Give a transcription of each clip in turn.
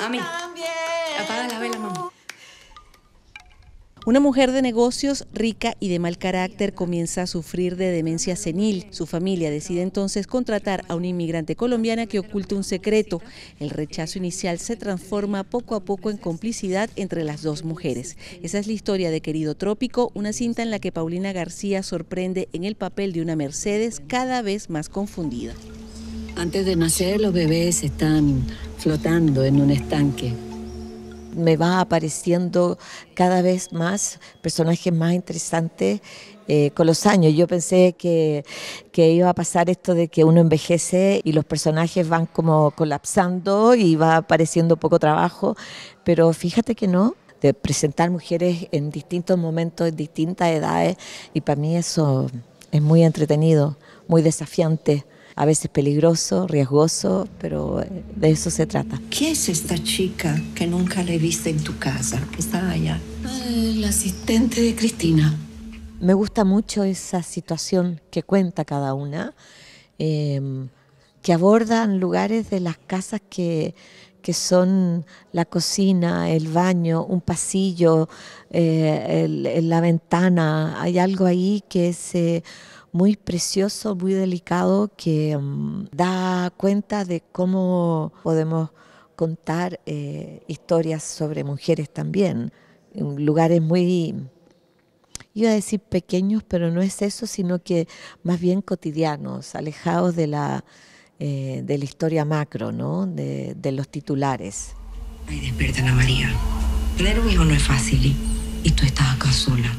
Mami, apaga la vela, mamá. Una mujer de negocios rica y de mal carácter comienza a sufrir de demencia senil. Su familia decide entonces contratar a una inmigrante colombiana que oculta un secreto. El rechazo inicial se transforma poco a poco en complicidad entre las dos mujeres. Esa es la historia de Querido Trópico, una cinta en la que Paulina García sorprende en el papel de una Mercedes cada vez más confundida. Antes de nacer los bebés están flotando en un estanque. Me va apareciendo cada vez más personajes más interesantes eh, con los años. Yo pensé que, que, iba a pasar esto de que uno envejece y los personajes van como colapsando y va apareciendo poco trabajo, pero fíjate que no, de presentar mujeres en distintos momentos, en distintas edades, y para mí eso es muy entretenido, muy desafiante a veces peligroso, riesgoso, pero eh, de eso se trata. ¿Qué es esta chica que nunca la he visto en tu casa? Está allá. Eh, la asistente de Cristina. Me gusta mucho esa situación que cuenta cada una, em, que abordan lugares de las casas que, que son la cocina, el baño, un pasillo, eh, la ventana. Hay algo ahí que es muy precioso, muy delicado, que mm, da cuenta de cómo podemos contar eh, historias sobre mujeres también, en lugares muy, iba a decir pequeños, pero no es eso, sino que más bien cotidianos, alejados de la, eh, de la historia macro, ¿no? de, los titulares. Ay, despierta Ana María. Tener un hijo no es fácil y, ¿eh? y tú estás acá sola,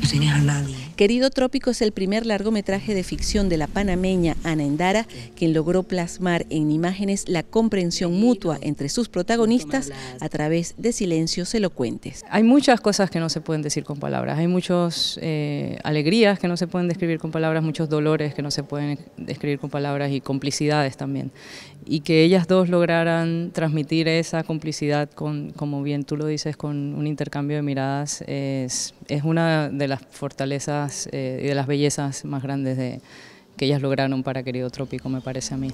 no tienes a nadie. Querido Trópico es el primer largometraje de ficción de la panameña Ana Endara, quien logró plasmar en imágenes la comprensión mutua entre sus protagonistas a través de silencios elocuentes. Hay muchas cosas que no se pueden decir con palabras, hay muchas eh, alegrías que no se pueden describir con palabras, muchos dolores que no se pueden describir con palabras y complicidades también. Y que ellas dos lograran transmitir esa complicidad, con, como bien tú lo dices, con un intercambio de miradas, es una de las fortalezas eh, y de las bellezas más grandes que ellas lograron para Querido Trópico, me parece a mí.